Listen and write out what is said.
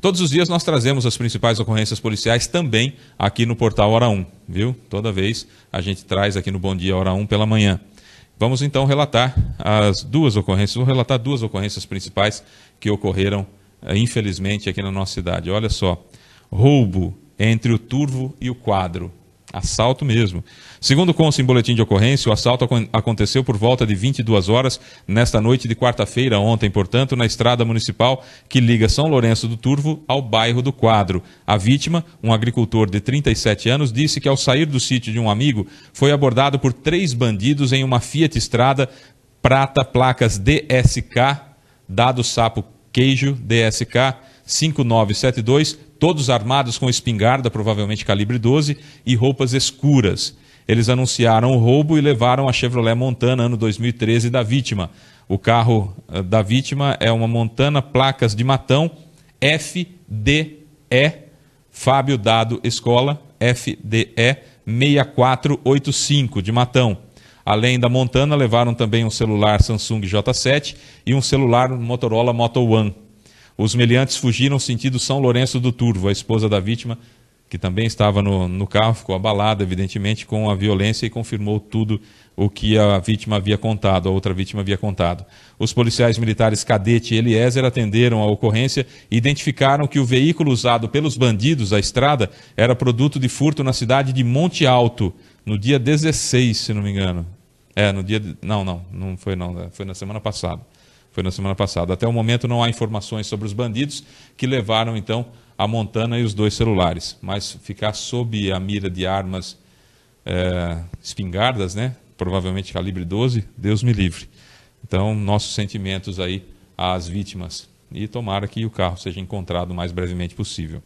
Todos os dias nós trazemos as principais ocorrências policiais também aqui no portal Hora 1, viu? Toda vez a gente traz aqui no Bom Dia Hora 1 pela manhã. Vamos então relatar as duas ocorrências, vou relatar duas ocorrências principais que ocorreram, eh, infelizmente, aqui na nossa cidade. Olha só: roubo entre o turvo e o quadro. Assalto mesmo. Segundo consta em boletim de ocorrência, o assalto ac aconteceu por volta de 22 horas nesta noite de quarta-feira, ontem, portanto, na estrada municipal que liga São Lourenço do Turvo ao bairro do Quadro. A vítima, um agricultor de 37 anos, disse que ao sair do sítio de um amigo, foi abordado por três bandidos em uma Fiat Estrada prata placas DSK, dado sapo queijo DSK 5972 todos armados com espingarda, provavelmente calibre 12, e roupas escuras. Eles anunciaram o roubo e levaram a Chevrolet Montana, ano 2013, da vítima. O carro eh, da vítima é uma Montana Placas de Matão FDE, Fábio Dado Escola, FDE 6485 de Matão. Além da Montana, levaram também um celular Samsung J7 e um celular Motorola Moto One. Os meliantes fugiram sentido São Lourenço do Turvo. A esposa da vítima, que também estava no, no carro, ficou abalada, evidentemente, com a violência e confirmou tudo o que a vítima havia contado, a outra vítima havia contado. Os policiais militares Cadete e Eliezer atenderam a ocorrência e identificaram que o veículo usado pelos bandidos à estrada era produto de furto na cidade de Monte Alto, no dia 16, se não me engano. É, no dia. Não, não, não foi não, né? foi na semana passada. Foi na semana passada. Até o momento não há informações sobre os bandidos que levaram então a Montana e os dois celulares. Mas ficar sob a mira de armas é, espingardas, né? Provavelmente calibre 12, Deus me livre. Então, nossos sentimentos aí às vítimas. E tomara que o carro seja encontrado o mais brevemente possível.